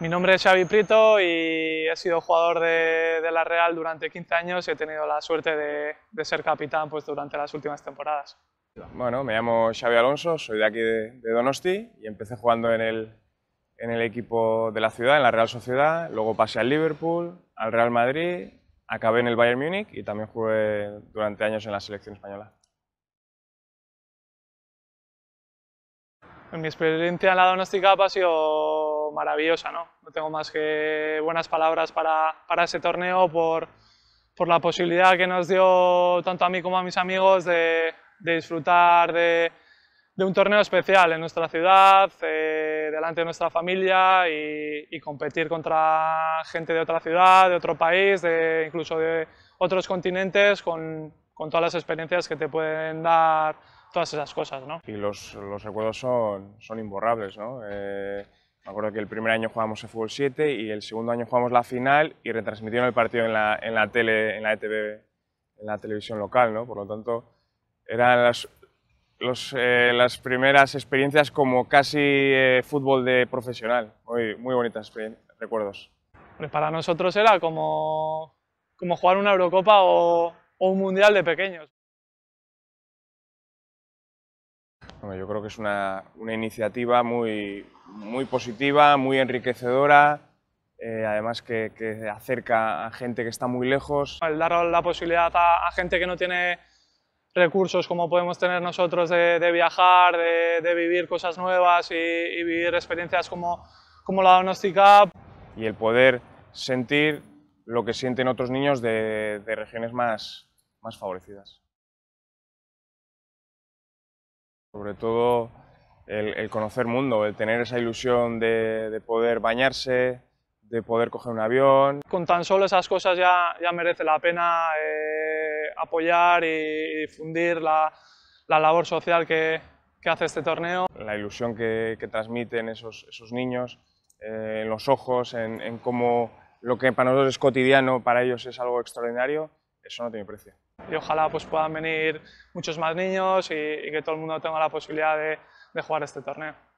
Mi nombre es Xavi Prito y he sido jugador de, La Real durante 15 años y he tenido la suerte de, ser capitán pues, durante las últimas temporadas. Bueno, me llamo Xavi Alonso, soy de aquí de, Donosti y empecé jugando en el, en el, equipo de la ciudad, en la Real Sociedad, luego pasé al Liverpool, al Real Madrid, acabé en el Bayern Múnich y también jugué durante años en la selección española. Mi experiencia en la Donosti Cup ha sido maravillosa, ¿no? No tengo más que buenas palabras para, para ese torneo por, la posibilidad que nos dio tanto a mí como a mis amigos de, disfrutar de, un torneo especial en nuestra ciudad, eh, delante de nuestra familia y, competir contra gente de otra ciudad, de otro país, de, incluso de otros continentes con, todas las experiencias que te pueden dar todas esas cosas, ¿no? Y los, los recuerdos son, son imborrables, ¿no? Eh, me acuerdo que el primer año jugamos el fútbol 7 y el segundo año jugamos la final y retransmitieron el partido en la, en la tele, en la ETV, en la televisión local, ¿no? Por lo tanto, eran las, eh, las primeras experiencias como casi eh, fútbol de profesional. Muy, muy bonitas recuerdos. Pues para nosotros era como, como jugar una Eurocopa o un Mundial de pequeños. yo creo que es una, una iniciativa muy, muy positiva, muy enriquecedora, eh, además que, que, acerca a gente que está muy lejos. El dar la posibilidad a, gente que no tiene recursos como podemos tener nosotros de, viajar, de, vivir cosas nuevas y, vivir experiencias como, como la Donostica. Y el poder sentir lo que sienten otros niños de, de regiones más, más favorecidas. Sobre todo el, el conocer mundo, el tener esa ilusión de, poder bañarse, de poder coger un avión. Con tan solo esas cosas ya, merece la pena eh, apoyar y difundir la, labor social que, hace este torneo. La ilusión que, transmiten esos, niños, eh, en los ojos, en, en cómo lo que para nosotros es cotidiano, para ellos es algo extraordinario, eso no tiene precio y ojalá pues puedan venir muchos más niños y, que todo el mundo tenga la posibilidad de jugar este torneo.